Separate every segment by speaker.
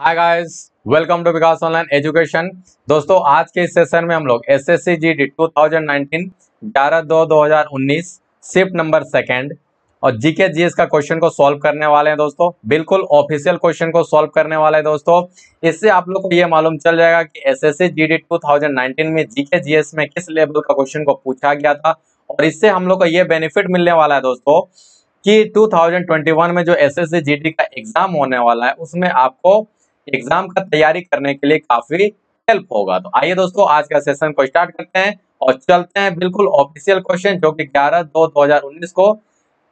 Speaker 1: hi guys welcome to Vikas online education दोस्तों आज के इस सेशन में हम लोग S S C G D two thousand nineteen ग्यारह दो दो हजार उन्नीस शिफ्ट नंबर सेकेंड और जीके जीएस का क्वेश्चन को सॉल्व करने वाले हैं दोस्तों बिल्कुल ऑफिशियल क्वेश्चन को सॉल्व करने वाले हैं दोस्तों इससे आप लोग को ये मालूम चल जाएगा कि S S C G D two thousand nineteen में जीके जीएस में किस लेवल का क्वेश्चन को पूछा गया था और इससे हम लोग को ये बेनिफिट मिलने वाला है दोस्तों कि 2021 में जो S S C G D का एग्जाम होने वाला है उसमें आपको एग्जाम का तैयारी करने के लिए काफी हेल्प होगा तो आइए दोस्तों आज का सेशन को स्टार्ट करते हैं और चलते हैं बिल्कुल ऑफिशियल क्वेश्चन जो कि 11 दो 2019 को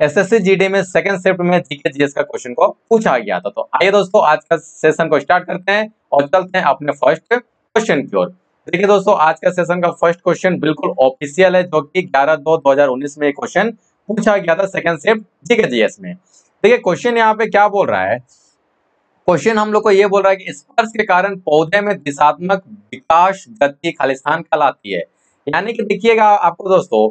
Speaker 1: एस एस में सेकंड शिफ्ट में जीके जीएस का क्वेश्चन को पूछा गया था तो आइए दोस्तों आज का सेशन को स्टार्ट करते हैं और चलते हैं अपने फर्स्ट क्वेश्चन की ओर देखिए दोस्तों आज का सेशन का फर्स्ट क्वेश्चन बिल्कुल ऑफिशियल है जो कि 11 दो 2019 में क्वेश्चन पूछा गया था सेकंड शिफ्ट जीके जीएस में देखिए क्वेश्चन यहाँ पे क्या बोल रहा है क्वेश्चन हम लोग को ये बोल रहा है कि स्पर्श के कारण पौधे में दिशात्मक विकास गति खालिस्तान कहलाती है यानी कि देखिएगा आपको दोस्तों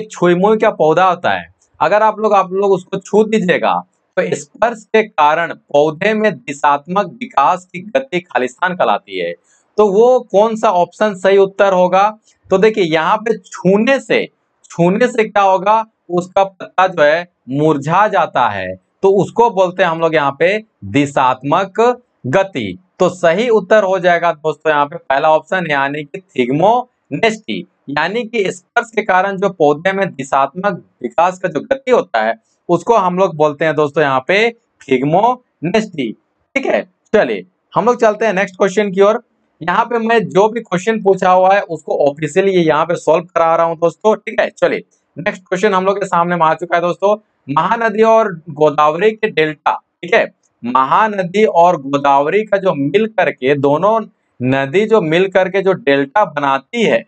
Speaker 1: एक छुईमुई का पौधा होता है अगर आप लोग आप लोग उसको छू दीजिएगा तो स्पर्श के कारण पौधे में दिशात्मक विकास की गति खालिस्तान कहलाती है तो वो कौन सा ऑप्शन सही उत्तर होगा तो देखिये यहाँ पे छूने से छूने से क्या होगा उसका पत्ता जो है मुरझा जाता है तो उसको बोलते हैं हम लोग यहाँ पे दिशात्मक गति तो सही उत्तर हो जाएगा दोस्तों यहाँ पे पहला ऑप्शन यानी कि थिग्मोनेस्टी यानी कि स्पर्श के कारण जो पौधे में दिशात्मक विकास का जो गति होता है उसको हम लोग बोलते हैं दोस्तों यहाँ पे थिग्मो ठीक है चलिए हम लोग चलते हैं नेक्स्ट क्वेश्चन की ओर यहाँ पे मैं जो भी क्वेश्चन पूछा हुआ है उसको ऑफिशियली यहाँ पे सॉल्व करा रहा हूँ दोस्तों ठीक है चलिए नेक्स्ट क्वेश्चन हम लोग के सामने में आ चुका है दोस्तों महानदी और गोदावरी के डेल्टा ठीक है महानदी और गोदावरी का जो मिल करके दोनों नदी जो मिल करके जो डेल्टा बनाती है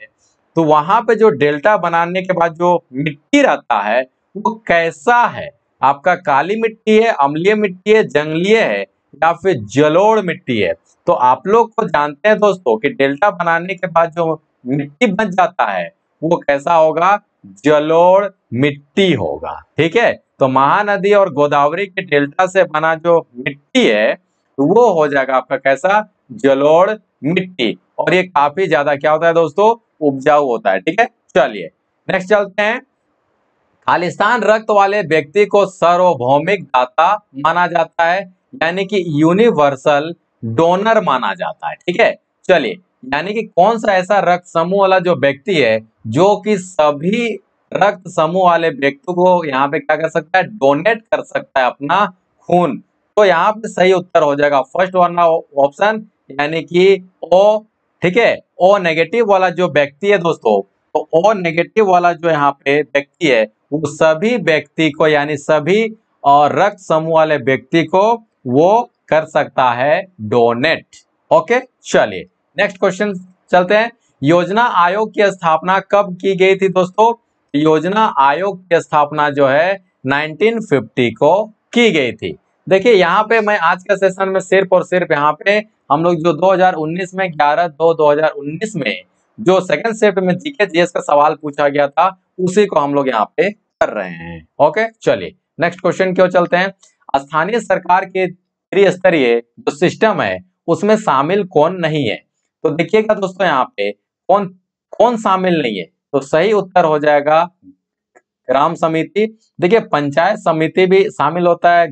Speaker 1: तो वहां पे जो डेल्टा बनाने के बाद जो मिट्टी रहता है वो कैसा है आपका काली मिट्टी है अम्लीय मिट्टी है जंगलीय है या फिर जलोड़ मिट्टी है तो आप लोग को जानते हैं दोस्तों कि डेल्टा बनाने के बाद जो मिट्टी बन जाता है वो कैसा होगा जलोड़ मिट्टी होगा ठीक है तो महानदी और गोदावरी के डेल्टा से बना जो मिट्टी है तो वो हो जाएगा आपका कैसा जलोड़ मिट्टी और ये काफी ज्यादा क्या होता है दोस्तों उपजाऊ होता है ठीक है चलिए नेक्स्ट चलते हैं खालिस्तान रक्त वाले व्यक्ति को सार्वभौमिक दाता माना जाता है यानी कि यूनिवर्सल डोनर माना जाता है ठीक है चलिए यानी कि कौन सा ऐसा रक्त समूह वाला जो व्यक्ति है जो कि सभी रक्त समूह वाले व्यक्ति को यहाँ पे क्या कर सकता है डोनेट कर सकता है अपना खून तो यहाँ पे सही उत्तर हो जाएगा फर्स्ट वाला ऑप्शन यानी कि ओ ठीक है ओ नेगेटिव वाला जो व्यक्ति है दोस्तों तो ओ नेगेटिव वाला जो यहाँ पे व्यक्ति है वो सभी व्यक्ति को यानी सभी और रक्त समूह वाले व्यक्ति को वो कर सकता है डोनेट ओके चलिए नेक्स्ट क्वेश्चन चलते हैं योजना आयोग की स्थापना कब की गई थी दोस्तों योजना आयोग की स्थापना जो है 1950 को की गई थी देखिए यहाँ पे मैं आज के सेशन में सिर्फ और सिर्फ यहाँ पे हम लोग जो 2019 में 11 दो 2019 में जो सेकंड शिफ्ट में जीके जीएस का सवाल पूछा गया था उसी को हम लोग यहाँ पे कर रहे हैं ओके चलिए नेक्स्ट क्वेश्चन क्यों चलते हैं स्थानीय सरकार के त्रिस्तरीय जो सिस्टम है उसमें शामिल कौन नहीं है तो देखिएगा दोस्तों यहाँ पे कौन कौन शामिल नहीं है तो सही उत्तर हो जाएगा ग्राम समिति देखिए पंचायत समिति भी शामिल होता है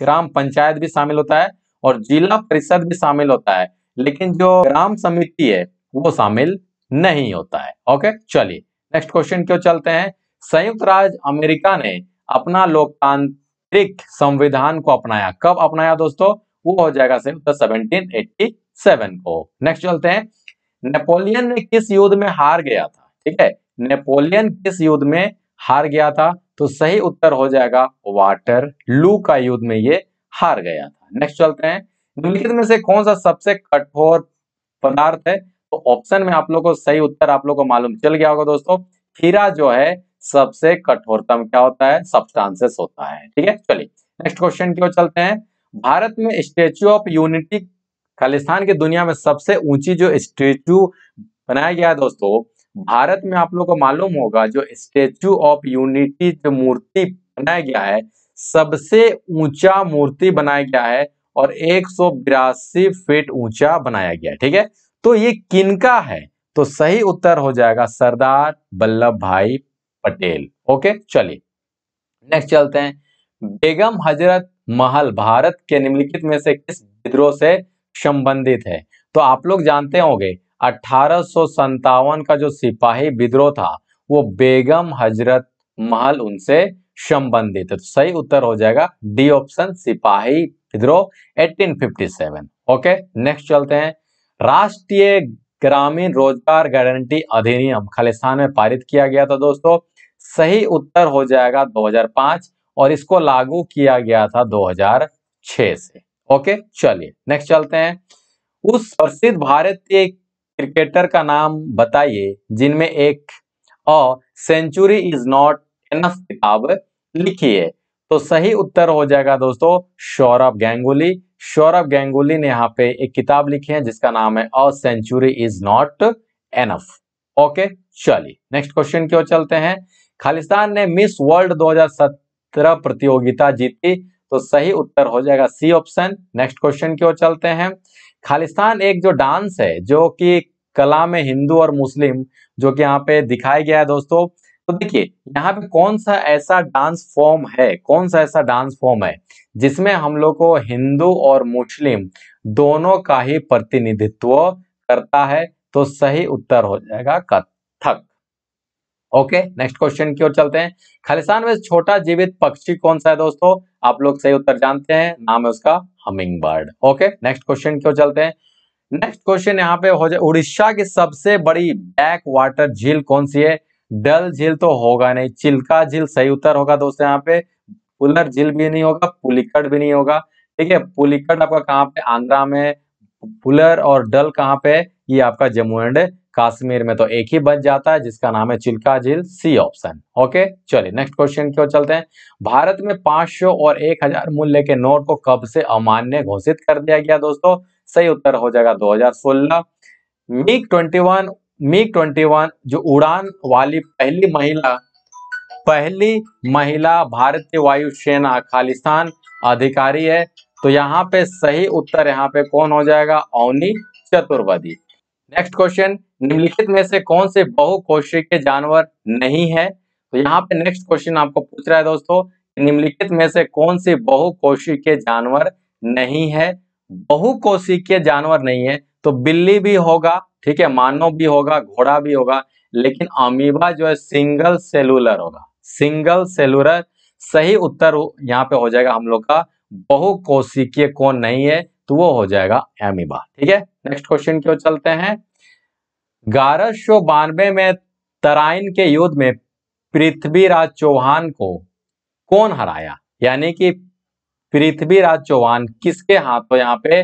Speaker 1: ग्राम पंचायत भी शामिल होता है और जिला परिषद भी शामिल होता है लेकिन जो ग्राम समिति है वो शामिल नहीं होता है ओके चलिए नेक्स्ट क्वेश्चन क्यों चलते हैं संयुक्त राज्य अमेरिका ने अपना लोकतांत्रिक संविधान को अपनाया कब अपनाया दोस्तों वो हो जाएगा संयुक्त सेवनटीन एट्टी सेवन को नेक्स्ट चलते हैं नेपोलियन ने किस युद्ध में हार गया था ठीक है नेपोलियन किस युद्ध में हार गया था तो सही उत्तर हो जाएगा वाटर लू का युद्ध में ये हार गया था नेक्स्ट चलते हैं निम्नलिखित में से कौन सा सबसे कठोर पदार्थ है तो ऑप्शन में आप लोग को सही उत्तर आप लोग को मालूम चल गया होगा दोस्तों हीरा जो है सबसे कठोरतम क्या होता है सब्सटेंसेस होता है ठीक है चलिए नेक्स्ट क्वेश्चन की ओर चलते हैं भारत में स्टेच्यू ऑफ यूनिटी खालिस्तान की दुनिया में सबसे ऊंची जो स्टेचू बनाया गया है दोस्तों भारत में आप लोग को मालूम होगा जो स्टेचू ऑफ यूनिटी जो मूर्ति बनाया गया है सबसे ऊंचा मूर्ति बनाया गया है और एक फीट ऊंचा बनाया गया है ठीक है तो ये किनका है तो सही उत्तर हो जाएगा सरदार वल्लभ भाई पटेल ओके चलिए नेक्स्ट चलते हैं बेगम हजरत महल भारत के निम्नलिखित में से किस विद्रोह से संबंधित है तो आप लोग जानते होंगे अठारह का जो सिपाही विद्रोह था वो बेगम हजरत महल उनसे संबंधित है तो सही उत्तर हो जाएगा डी ऑप्शन सिपाही विद्रोह 1857 ओके नेक्स्ट चलते हैं राष्ट्रीय ग्रामीण रोजगार गारंटी अधिनियम खालिस्तान में पारित किया गया था दोस्तों सही उत्तर हो जाएगा 2005 और इसको लागू किया गया था 2006 से ओके चलिए नेक्स्ट चलते हैं उस प्रसिद्ध भारतीय क्रिकेटर का नाम बताइए जिनमें एक a century is not enough किताब लिखी है तो सही उत्तर हो जाएगा दोस्तों सौरभ गांगुली सौरभ गांगुली ने यहाँ पे एक किताब लिखी है जिसका नाम है a century is not enough okay चलिए नेक्स्ट क्वेश्चन की ओर चलते हैं खालिस्तान ने मिस वर्ल्ड 2017 प्रतियोगिता जीती तो सही उत्तर हो जाएगा सी ऑप्शन नेक्स्ट क्वेश्चन की ओर चलते हैं खालिस्तान एक जो डांस है जो कि कला में हिंदू और मुस्लिम जो कि यहाँ पे दिखाया गया है दोस्तों तो देखिए यहाँ पे कौन सा ऐसा डांस फॉर्म है कौन सा ऐसा डांस फॉर्म है जिसमें हम लोग को हिंदू और मुस्लिम दोनों का ही प्रतिनिधित्व करता है तो सही उत्तर हो जाएगा कथक ओके नेक्स्ट क्वेश्चन की ओर चलते हैं खालिस्तान में छोटा जीवित पक्षी कौन सा है दोस्तों आप लोग सही उत्तर जानते हैं नाम है उसका hummingbird okay next question की ओर चलते हैं नेक्स्ट क्वेश्चन यहाँ पे हो जाए उड़ीसा की सबसे बड़ी बैक वाटर झील कौन सी है डल झील तो होगा नहीं चिल्का झील सही उत्तर होगा दोस्तों यहाँ पे पुलर झील भी नहीं होगा पुलिकट भी नहीं होगा ठीक है पुलिकट आपका कहाँ पे आंध्रा में पुलर और डल कहाँ पे ये आपका जम्मू एंड काश्मीर में तो एक ही बच जाता है जिसका नाम है चिल्का झील सी ऑप्शन ओके चलिए नेक्स्ट क्वेश्चन की ओर चलते हैं भारत में 500 और 1000 मूल्य के नोट को कब से अमान्य घोषित कर दिया गया दोस्तों सही उत्तर हो जाएगा 2016 वन मीक ट्वेंटी वन जो उड़ान वाली पहली महिला पहली महिला भारतीय वायुसेना खालिस्तान अधिकारी है तो यहाँ पे सही उत्तर यहाँ पे कौन हो जाएगा अवनी चतुर्वेदी नेक्स्ट क्वेश्चन निम्नलिखित में से कौन से बहुकोशी के जानवर नहीं है तो यहाँ पे नेक्स्ट क्वेश्चन आपको पूछ रहा है दोस्तों निम्नलिखित में से कौन से बहुकोशी के जानवर नहीं है बहुकोशी के जानवर नहीं है तो बिल्ली भी होगा ठीक है मानव भी होगा घोड़ा भी होगा लेकिन अमीबा जो है सिंगल सेलुलर होगा सिंगल सेलुलर सही उत्तर यहाँ पे हो जाएगा हम लोग का बहुकोशिकीय कौन नहीं है तो वो हो जाएगा अमीबा ठीक है नेक्स्ट क्वेश्चन क्यों चलते हैं ग्यारह सौ बानवे में तराइन के युद्ध में पृथ्वीराज चौहान को कौन हराया यानी कि पृथ्वीराज चौहान किसके हाथों यहाँ पे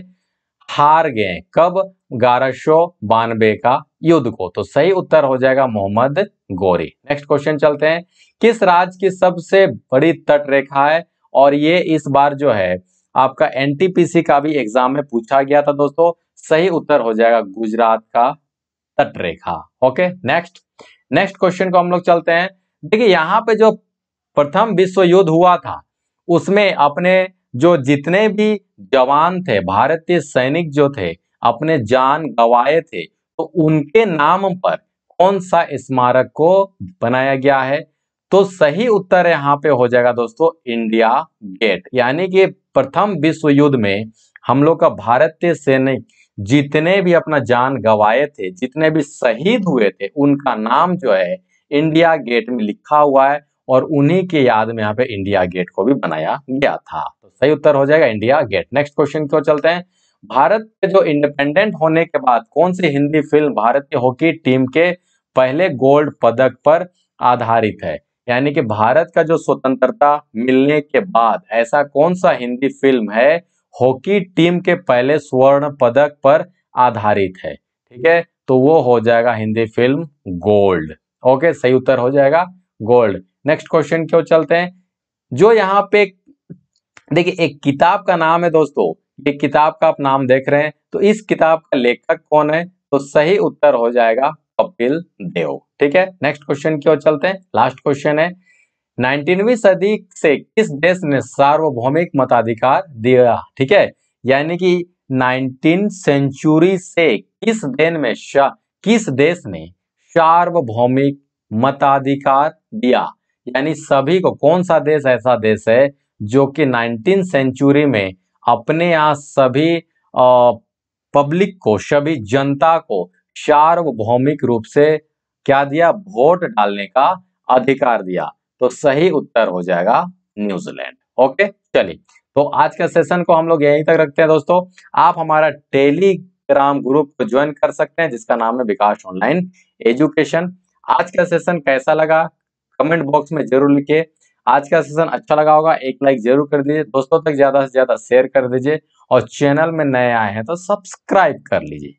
Speaker 1: हार गए कब ग्यारह सौ बानवे का युद्ध को तो सही उत्तर हो जाएगा मोहम्मद गोरी नेक्स्ट क्वेश्चन चलते हैं किस राज्य की सबसे बड़ी तट रेखा है और ये इस बार जो है आपका एनटीपीसी का भी एग्जाम में पूछा गया था दोस्तों सही उत्तर हो जाएगा गुजरात का तटरेखा ओके नेक्स्ट नेक्स्ट क्वेश्चन को हम लोग चलते हैं देखिए यहाँ पे जो प्रथम विश्व युद्ध हुआ था उसमें अपने जो जितने भी जवान थे भारतीय सैनिक जो थे अपने जान गवाए थे तो उनके नाम पर कौन सा स्मारक को बनाया गया है तो सही उत्तर यहाँ पे हो जाएगा दोस्तों इंडिया गेट यानी कि प्रथम विश्व युद्ध में हम लोग का भारतीय सैनिक जितने भी अपना जान गवाए थे जितने भी शहीद हुए थे उनका नाम जो है इंडिया गेट में लिखा हुआ है और उन्हीं के याद में यहाँ पे इंडिया गेट को भी बनाया गया था तो सही उत्तर हो जाएगा इंडिया गेट नेक्स्ट क्वेश्चन क्यों चलते हैं भारत के जो इंडिपेंडेंट होने के बाद कौन सी हिंदी फिल्म भारतीय हॉकी टीम के पहले गोल्ड पदक पर आधारित है यानी कि भारत का जो स्वतंत्रता मिलने के बाद ऐसा कौन सा हिंदी फिल्म है हॉकी टीम के पहले स्वर्ण पदक पर आधारित है ठीक है तो वो हो जाएगा हिंदी फिल्म गोल्ड ओके सही उत्तर हो जाएगा गोल्ड नेक्स्ट क्वेश्चन क्यों चलते हैं जो यहाँ पे देखिए एक किताब का नाम है दोस्तों एक किताब का आप नाम देख रहे हैं तो इस किताब का लेखक कौन है तो सही उत्तर हो जाएगा कपिल देव ठीक है नेक्स्ट क्वेश्चन क्यों चलते हैं लास्ट क्वेश्चन है नाइनटीनवी सदी से किस देश ने सार्वभौमिक मताधिकार दिया ठीक है यानी कि नाइनटीन सेंचुरी से किस देश में किस देश ने सार्वभौमिक मताधिकार दिया यानी सभी को कौन सा देश ऐसा देश है जो कि नाइनटीन सेंचुरी में अपने यहाँ सभी पब्लिक को सभी जनता को सार्वभौमिक रूप से क्या दिया वोट डालने का अधिकार दिया तो सही उत्तर हो जाएगा न्यूजीलैंड ओके चलिए तो आज का सेशन को हम लोग यहीं तक रखते हैं दोस्तों आप हमारा टेलीग्राम ग्रुप ज्वाइन कर सकते हैं जिसका नाम है विकास ऑनलाइन एजुकेशन आज का सेशन कैसा लगा कमेंट बॉक्स में जरूर लिखिए आज का सेशन अच्छा लगा होगा एक लाइक जरूर कर दीजिए दोस्तों तक ज्यादा से ज्यादा शेयर कर दीजिए और चैनल में नए आए हैं तो सब्सक्राइब कर लीजिए